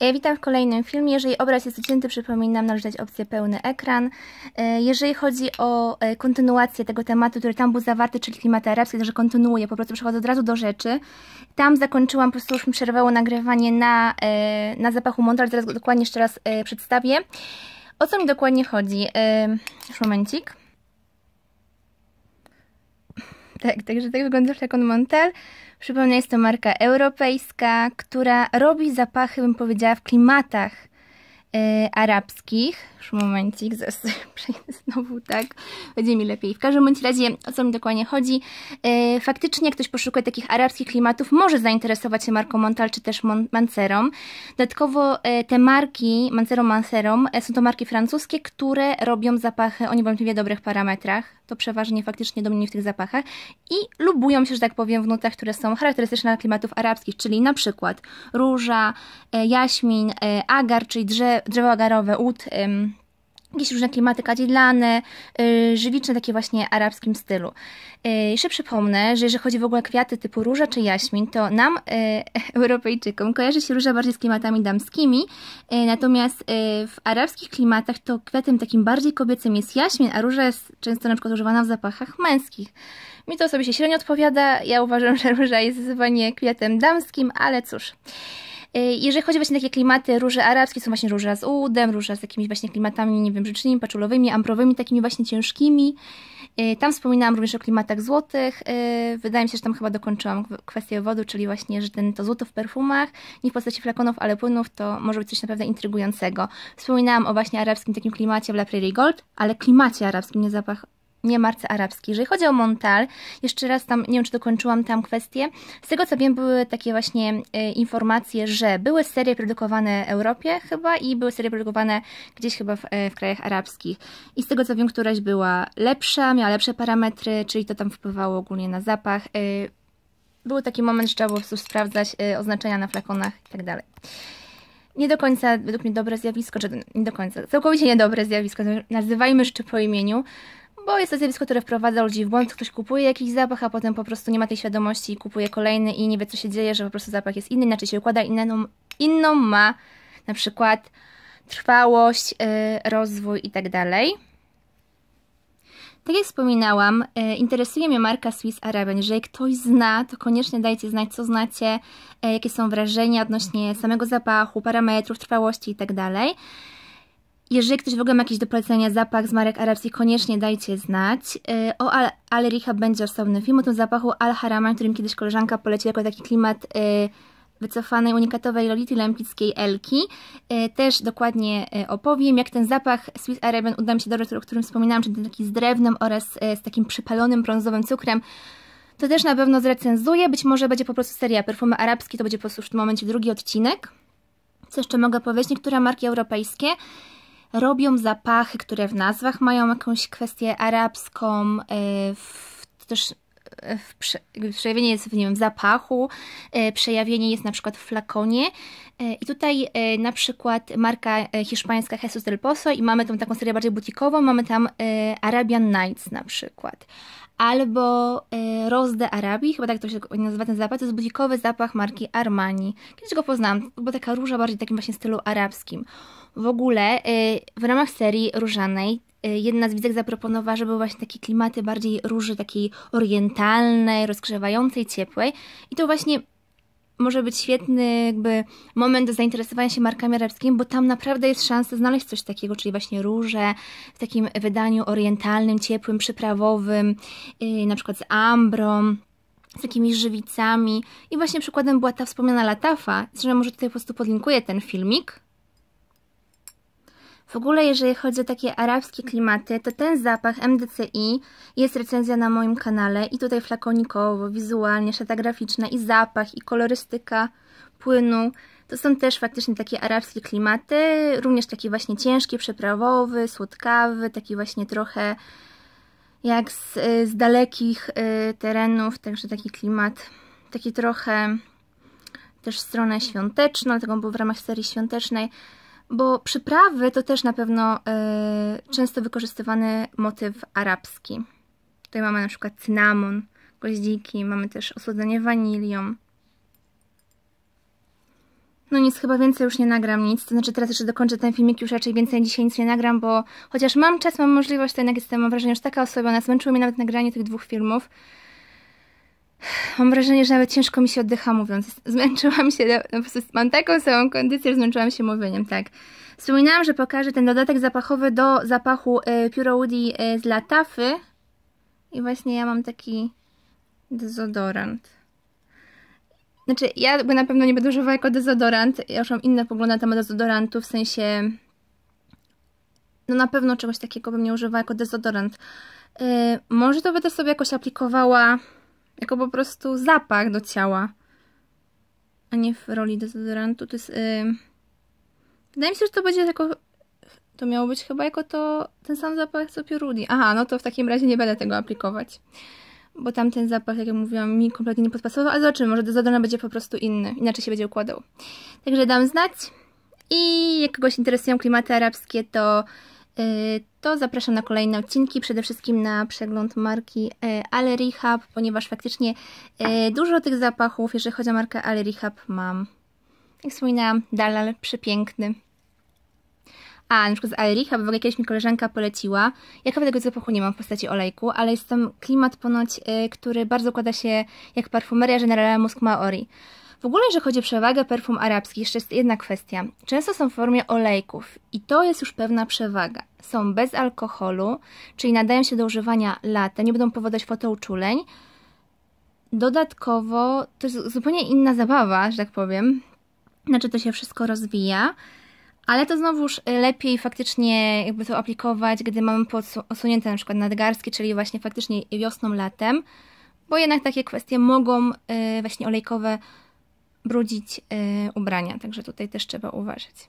E, witam w kolejnym filmie. Jeżeli obraz jest ucięty, przypominam narzeczać opcję pełny ekran. E, jeżeli chodzi o e, kontynuację tego tematu, który tam był zawarty, czyli klimat arabski, także kontynuuję, po prostu przechodzę od razu do rzeczy. Tam zakończyłam, po prostu już mi przerwało nagrywanie na, na zapachu mądra, zaraz go dokładnie jeszcze raz przedstawię. O co mi dokładnie chodzi? Już momencik. Tak, także tak wygląda flakon Montel. Przypomnę, jest to marka europejska, która robi zapachy, bym powiedziała, w klimatach Y, arabskich. Już momencik, zaraz przejdę znowu, tak? Będzie mi lepiej. W każdym bądź razie, o co mi dokładnie chodzi. Y, faktycznie, jak ktoś poszukuje takich arabskich klimatów, może zainteresować się marką Montal czy też Mon Mancerą. Dodatkowo y, te marki, Mancerą, Mancerą, są to marki francuskie, które robią zapachy o niewątpliwie dobrych parametrach. To przeważnie faktycznie dominuje w tych zapachach i lubują się, że tak powiem, w nutach, które są charakterystyczne dla klimatów arabskich, czyli na przykład róża, jaśmin, agar, czyli drzewo, drzewa agarowe, ud, jakieś różne klimaty kadzidlane, y, żywiczne, takie właśnie arabskim stylu. Yy, jeszcze przypomnę, że jeżeli chodzi w ogóle o kwiaty typu róża czy jaśmin, to nam, y, Europejczykom, kojarzy się róża bardziej z klimatami damskimi, y, natomiast w arabskich klimatach to kwiatem takim bardziej kobiecym jest jaśmin, a róża jest często na przykład używana w zapachach męskich. Mi to osobiście średnio odpowiada, ja uważam, że róża jest zdecydowanie kwiatem damskim, ale cóż... E, jeżeli chodzi właśnie o takie klimaty, róże arabskie są właśnie róża z udem, róża z jakimiś właśnie klimatami, nie wiem, życznymi, paczulowymi, ambrowymi, takimi właśnie ciężkimi. E, tam wspominałam również o klimatach złotych. E, wydaje mi się, że tam chyba dokończyłam kwestię wodu, czyli właśnie, że ten to złoto w perfumach, nie w postaci flakonów, ale płynów, to może być coś naprawdę intrygującego. Wspominałam o właśnie arabskim takim klimacie w La Prairie Gold, ale klimacie arabskim, nie zapach nie marce arabskiej. Jeżeli chodzi o Montal, jeszcze raz tam, nie wiem czy dokończyłam tam kwestię, z tego co wiem były takie właśnie y, informacje, że były serie produkowane w Europie chyba i były serie produkowane gdzieś chyba w, e, w, krajach arabskich. I z tego co wiem, któraś była lepsza, miała lepsze parametry, czyli to tam wpływało ogólnie na zapach. Y, był taki moment, że trzeba było sprawdzać y, oznaczenia na flakonach i tak dalej nie do końca według mnie dobre zjawisko, czy nie do końca, całkowicie niedobre zjawisko, nazywajmy rzeczy po imieniu, bo jest to zjawisko, które wprowadza ludzi w błąd. Ktoś kupuje jakiś zapach, a potem po prostu nie ma tej świadomości i kupuje kolejny i nie wie, co się dzieje, że po prostu zapach jest inny, inaczej się układa, inną, inną ma na przykład trwałość, yy, rozwój itd. Tak, tak jak wspominałam, y, interesuje mnie marka Swiss Arabian. Jeżeli ktoś zna, to koniecznie dajcie znać, co znacie, y, jakie są wrażenia odnośnie samego zapachu, parametrów, trwałości itd. Tak jeżeli ktoś w ogóle ma jakieś do polecenia zapach z marek arabskich, koniecznie dajcie znać. Y, o Al Alericha będzie osobny film o tym zapachu Al Harama, którym kiedyś koleżanka poleciła jako taki klimat y, wycofanej, unikatowej Lolity Lampickiej Elki. Y, też dokładnie opowiem, jak ten zapach Swiss Arabian uda mi się dobrać, o którym wspominałam, czyli taki z drewnem oraz z takim przypalonym brązowym cukrem to też na pewno zrecenzuję. Być może będzie po prostu seria perfumy arabskie, to będzie po prostu w tym momencie drugi odcinek. Co jeszcze mogę powiedzieć? Niektóre marki europejskie robią zapachy, które w nazwach mają jakąś kwestię arabską, e, w, też e, w, przejawienie jest w, nie wiem, w zapachu, e, przejawienie jest na przykład w flakonie. I tutaj na przykład marka hiszpańska Jesus del Pozo i mamy tą taką serię bardziej butikową, mamy tam Arabian Nights na przykład albo y, Rose de Arabii, chyba tak to się nazywa ten zapach, to jest budzikowy zapach marki Armani. Kiedyś go poznałam, bo taka róża bardziej w takim właśnie stylu arabskim. W ogóle y, w ramach serii różanej e, jedna z widzek zaproponowała, żeby właśnie takie klimaty bardziej róży takiej orientalnej, rozgrzewającej, ciepłej i to właśnie może być świetny jakby moment do zainteresowania się markami arabskimi, bo tam naprawdę jest szansa znaleźć coś takiego, czyli właśnie róże w takim wydaniu orientalnym, ciepłym, przyprawowym, yy, na przykład z ambrą, z jakimiś żywicami. I właśnie przykładem była ta wspomniana latafa, że może tutaj po prostu podlinkuję ten filmik, w ogóle jeżeli chodzi o takie arabskie klimaty, to ten zapach MDCI jest recenzja na moim kanale i tutaj flakonikowo, wizualnie, szata graficzna i zapach i kolorystyka płynu. To są też faktycznie takie arabskie klimaty, również taki właśnie ciężki, przeprawowy, słodkawy, taki właśnie trochę jak z, y, z dalekich y, terenów, także taki klimat, taki trochę też stronę świąteczną, taką był w ramach serii świątecznej bo przyprawy to też na pewno y, często wykorzystywany motyw arabski. Tutaj mamy na przykład cynamon, goździki, mamy też osłodzenie wanilią. No nic, chyba więcej już nie nagram nic, to znaczy teraz jeszcze dokończę ten filmik, już raczej więcej dzisiaj nic nie nagram, bo chociaż mam czas, mam możliwość, to jednak jestem, mam wrażenie, już taka osoba, zmęczyło mnie nawet nagranie tych dwóch filmów, Mam wrażenie, że nawet ciężko mi się oddycha mówiąc. Zmęczyłam się, no po prostu mam taką samą kondycję, zmęczyłam się mówieniem, tak. Wspominałam, że pokażę ten dodatek zapachowy do zapachu y, Pure Woody y, z Latafy. I właśnie ja mam taki dezodorant. Znaczy, ja by na pewno nie będę używała jako dezodorant. Ja już mam inne poglądy na temat dezodorantu, w sensie... No na pewno czegoś takiego bym nie używała jako dezodorant. E, może to będę sobie jakoś aplikowała jako po prostu zapach do ciała, a nie w roli dezodorantu. To jest. Yy... Wydaje mi się, że to będzie jako. To miało być chyba jako to ten sam zapach co Purudy. Aha, no to w takim razie nie będę tego aplikować. Bo tam ten zapach, jak mówiłam, mi kompletnie nie podpasował, ale zobaczymy, może dezodorant będzie po prostu inny, inaczej się będzie układał. Także dam znać. I jak kogoś interesują klimaty arabskie, to Y, to zapraszam na kolejne odcinki, przede wszystkim na przegląd marki y, Ale ponieważ faktycznie y, dużo tych zapachów, jeżeli chodzi o markę Ale mam. Jak wspominałam, Dalal przepiękny. A, na przykład z Alricha, bo w ogóle kiedyś mi koleżanka poleciła. Ja chyba tego zapachu nie mam w postaci olejku, ale jest tam klimat ponoć, który bardzo układa się jak parfumeria Generala Musk Maori. W ogóle, jeżeli chodzi o przewagę perfum arabskich, jeszcze jest jedna kwestia. Często są w formie olejków i to jest już pewna przewaga. Są bez alkoholu, czyli nadają się do używania latem, nie będą powodować fotouczuleń. Dodatkowo to jest zupełnie inna zabawa, że tak powiem. Znaczy to się wszystko rozwija. Ale to znowuż lepiej faktycznie jakby to aplikować, gdy mamy posunięte na przykład nadgarstki, czyli właśnie faktycznie wiosną, latem, bo jednak takie kwestie mogą y, właśnie olejkowe brudzić e, ubrania, także tutaj też trzeba uważać.